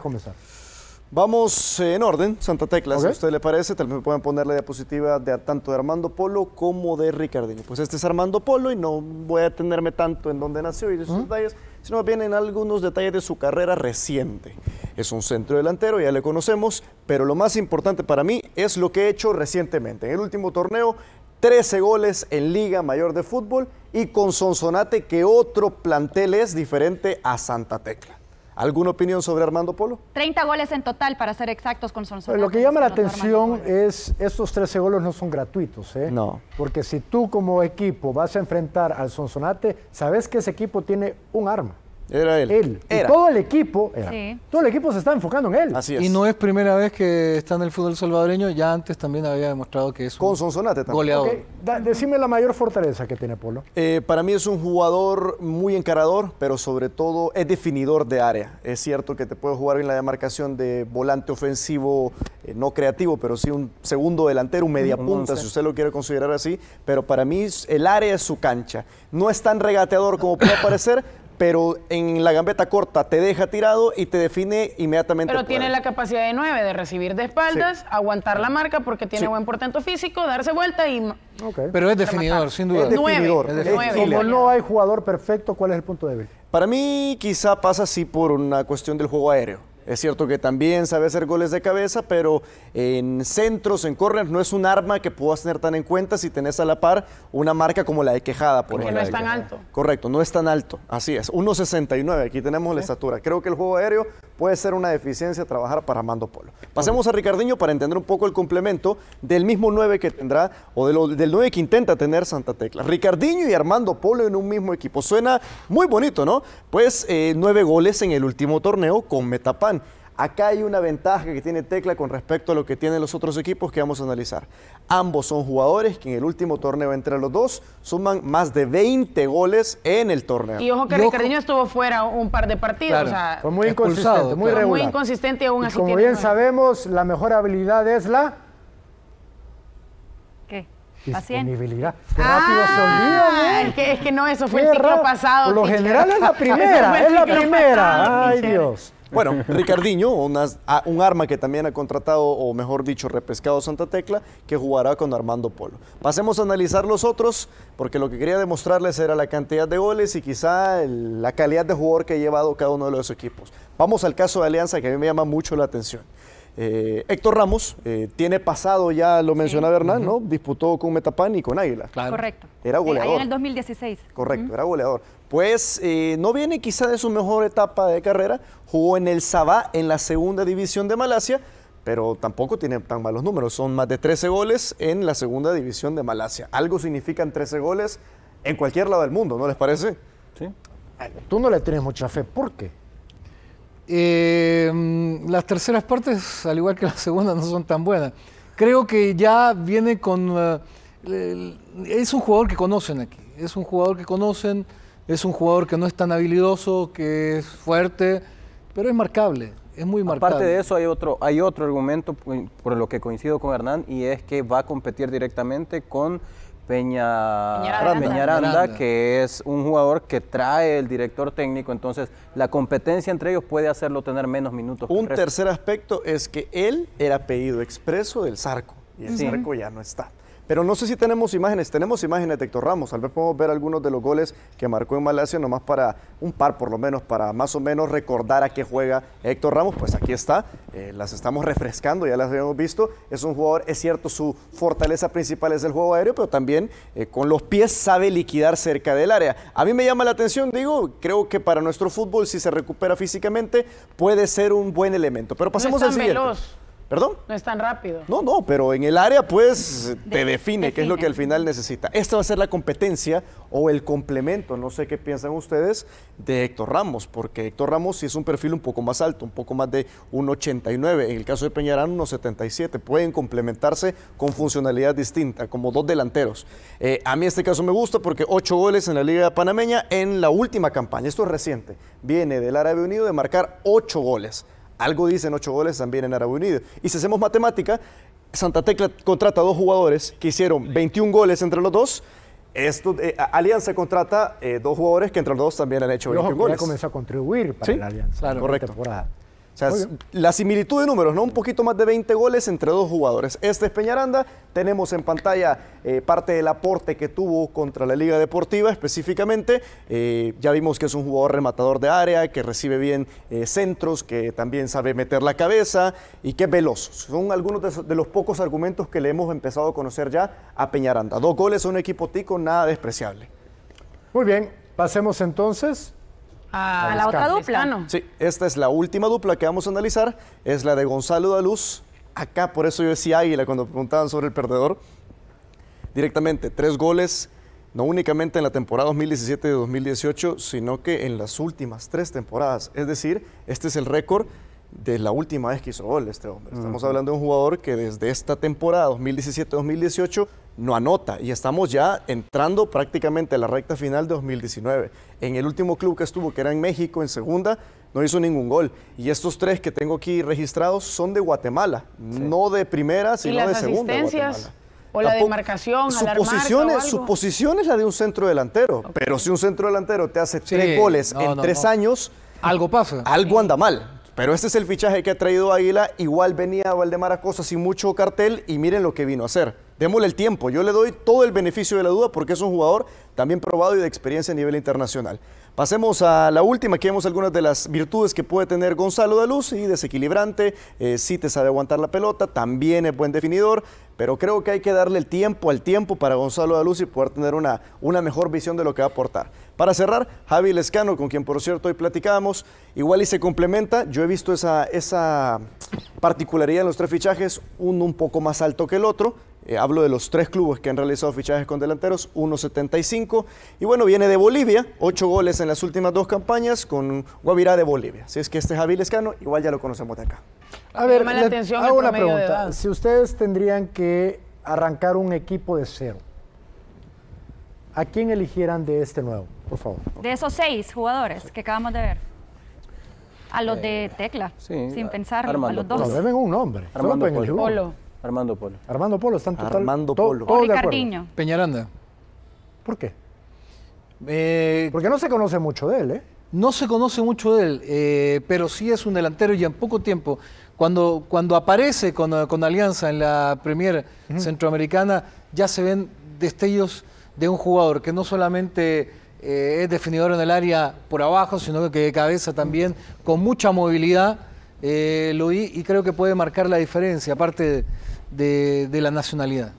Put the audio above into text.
comenzar. Vamos eh, en orden, Santa Tecla, si a usted le parece, tal vez pueden poner la diapositiva de tanto de Armando Polo como de Ricardino. Pues este es Armando Polo y no voy a detenerme tanto en dónde nació y de sus detalles, sino bien en algunos detalles de su carrera reciente. Es un centro delantero, ya le conocemos, pero lo más importante para mí es lo que he hecho recientemente. En el último torneo 13 goles en Liga Mayor de Fútbol y con Sonsonate, que otro plantel es diferente a Santa Tecla. ¿Alguna opinión sobre Armando Polo? 30 goles en total, para ser exactos con Sonsonate. Pues lo que llama la atención es, estos 13 goles no son gratuitos, ¿eh? No. Porque si tú como equipo vas a enfrentar al Sonsonate, sabes que ese equipo tiene un arma. Era él. todo el equipo, todo el equipo se está enfocando en él. Así Y no es primera vez que está en el fútbol salvadoreño, ya antes también había demostrado que es un Con Sonsonate también. goleador. decime la mayor fortaleza que tiene Polo. Eh, para mí es un jugador muy encarador, pero sobre todo es definidor de área. Es cierto que te puede jugar en la demarcación de volante ofensivo, eh, no creativo, pero sí un segundo delantero, un media punta, si usted lo quiere considerar así, pero para mí el área es su cancha. No es tan regateador como puede parecer, pero en la gambeta corta te deja tirado y te define inmediatamente. Pero tiene la capacidad de 9 de recibir de espaldas, aguantar la marca porque tiene buen portento físico, darse vuelta y. Pero es definidor, sin duda. Es definidor. Como no hay jugador perfecto, ¿cuál es el punto débil? Para mí, quizá pasa así por una cuestión del juego aéreo. Es cierto que también sabe hacer goles de cabeza, pero en centros, en corners, no es un arma que puedas tener tan en cuenta si tenés a la par una marca como la de Quejada, por Porque no es tan alto. Correcto, no es tan alto. Así es, 1.69. Aquí tenemos la estatura. Creo que el juego aéreo puede ser una deficiencia trabajar para Armando Polo. Pasemos a Ricardiño para entender un poco el complemento del mismo 9 que tendrá o del 9 que intenta tener Santa Tecla. Ricardiño y Armando Polo en un mismo equipo. Suena muy bonito, ¿no? Pues eh, nueve goles en el último torneo con Metapan. Acá hay una ventaja que tiene Tecla con respecto a lo que tienen los otros equipos que vamos a analizar. Ambos son jugadores que en el último torneo entre los dos suman más de 20 goles en el torneo. Y ojo que Ricardinho estuvo fuera un par de partidos. fue muy inconsistente, muy regular. Muy inconsistente aún y así. Como bien sabemos, la mejor habilidad es la... ¿Qué? Disponibilidad. Qué rápido ah, es, que, no, eso fue el ciclo pasado. lo general es la primera, es la primera. Ay, Dios. Bueno, Ricardinho, un arma que también ha contratado, o mejor dicho, repescado Santa Tecla, que jugará con Armando Polo. Pasemos a analizar los otros, porque lo que quería demostrarles era la cantidad de goles y quizá la calidad de jugador que ha llevado cada uno de los equipos. Vamos al caso de Alianza, que a mí me llama mucho la atención. Eh, Héctor Ramos eh, tiene pasado, ya lo mencionaba Bernal, Hernán, ¿no? Disputó con Metapan y con Águila. Correcto. Era goleador. ahí en el 2016. Correcto, era goleador. Pues eh, no viene quizá de su mejor etapa de carrera, jugó en el Sabah en la segunda división de Malasia, pero tampoco tiene tan malos números, son más de 13 goles en la segunda división de Malasia. Algo significan 13 goles en cualquier lado del mundo, ¿no les parece? Sí. Tú no le tienes mucha fe, ¿por qué? Eh, mm, las terceras partes, al igual que las segundas, no son tan buenas. Creo que ya viene con... Eh, es un jugador que conocen aquí, es un jugador que conocen, es un jugador que no es tan habilidoso, que es fuerte, pero es marcable, es muy marcable. Aparte de eso, hay otro, hay otro argumento por lo que coincido con Hernán y es que va a competir directamente con Peña, Peñaranda. que es un jugador que trae el director técnico, entonces la competencia entre ellos puede hacerlo tener menos minutos. Un tercer aspecto es que él era pedido expreso del Zarco y el Zarco ya no está. Pero no sé si tenemos imágenes, tenemos imágenes de Héctor Ramos, tal vez podemos ver algunos de los goles que marcó en Malasia, nomás para un par por lo menos, para más o menos recordar a qué juega Héctor Ramos, pues aquí está, eh, las estamos refrescando, ya las habíamos visto, es un jugador, es cierto, su fortaleza principal es el juego aéreo, pero también eh, con los pies sabe liquidar cerca del área. A mí me llama la atención, digo, creo que para nuestro fútbol, si se recupera físicamente, puede ser un buen elemento. Pero pasemos al siguiente. ¿Perdón? No es tan rápido. No, no, pero en el área pues te define, qué es lo que al final necesita. Esta va a ser la competencia o el complemento, no sé qué piensan ustedes, de Héctor Ramos, porque Héctor Ramos sí es un perfil un poco más alto, un poco más de 1,89, en el caso de Peñarán 1,77, pueden complementarse con funcionalidad distinta, como dos delanteros. Eh, a mí este caso me gusta porque ocho goles en la Liga Panameña en la última campaña, esto es reciente, viene del Árabe Unido de marcar ocho goles algo dicen ocho goles también en Árabe Unido. Y si hacemos matemática, Santa Tecla contrata dos jugadores que hicieron 21 goles entre los dos. Eh, Alianza contrata eh, dos jugadores que entre los dos también han hecho 21 goles. comenzó a contribuir para la Alianza. correcto. O sea, la similitud de números, ¿no? Un poquito más de 20 goles entre dos jugadores. Este es Peñaranda. Tenemos en pantalla eh, parte del aporte que tuvo contra la Liga Deportiva específicamente. Eh, ya vimos que es un jugador rematador de área, que recibe bien eh, centros, que también sabe meter la cabeza y que es veloz. Son algunos de, los pocos argumentos que le hemos empezado a conocer ya a Peñaranda. Dos goles, un equipo tico, nada despreciable. Muy bien, pasemos entonces a, la otra dupla. Sí, esta es la última dupla que vamos a analizar, es la de Gonzalo Daluz. Acá, por eso yo decía Águila cuando preguntaban sobre el perdedor. Directamente, tres goles, no únicamente en la temporada 2017-2018, sino que en las últimas tres temporadas. Es decir, este es el récord de la última vez que hizo gol este hombre. Estamos hablando de un jugador que desde esta temporada 2017-2018 no anota y estamos ya entrando prácticamente a la recta final de 2019. En el último club que estuvo, que era en México, en segunda, no hizo ningún gol. Y estos tres que tengo aquí registrados son de Guatemala, no de primera, sino de segunda. Asistencias? O la demarcación. Su, posición es, la de un centro delantero, pero si un centro delantero te hace tres goles en tres años, algo pasa. Algo anda mal. Pero este es el fichaje que ha traído Águila. Igual venía Valdemar Acosta sin mucho cartel y miren lo que vino a hacer démosle el tiempo. Yo le doy todo el beneficio de la duda porque es un jugador también probado y de experiencia a nivel internacional. Pasemos a la última, aquí vemos algunas de las virtudes que puede tener Gonzalo Daluz Luz, y desequilibrante, eh, sí te sabe aguantar la pelota, también es buen definidor, pero creo que hay que darle el tiempo al tiempo para Gonzalo Daluz Luz y poder tener una, mejor visión de lo que va a aportar. Para cerrar, Javi Lescano, con quien por cierto hoy platicábamos, igual y se complementa, yo he visto esa, esa particularidad en los tres fichajes, uno un poco más alto que el otro, eh, hablo de los tres clubes que han realizado fichajes con delanteros, 1.75. Y bueno, viene de Bolivia, ocho goles en las últimas dos campañas con Guavirá de Bolivia. Si es que este Javi Lescano, igual ya lo conocemos de acá. A ver, hago una pregunta. Si ustedes tendrían que arrancar un equipo de cero, ¿a quién eligieran de este nuevo? Por favor. De esos seis jugadores que acabamos de ver. A los de eh, Tecla, sin pensarlo, a los dos. deben un nombre. Armando Armando Polo. Armando Polo, están total. Armando Polo. Peñaranda. ¿Por qué? Eh, Porque no se conoce mucho de él, ¿eh? No se conoce mucho de él, eh, pero sí es un delantero y en poco tiempo, cuando, cuando aparece con, con Alianza en la Premier Centroamericana, ya se ven destellos de un jugador que no solamente eh, es definidor en el área por abajo, sino que de cabeza también, con mucha movilidad eh, lo vi y creo que puede marcar la diferencia, aparte de, la nacionalidad.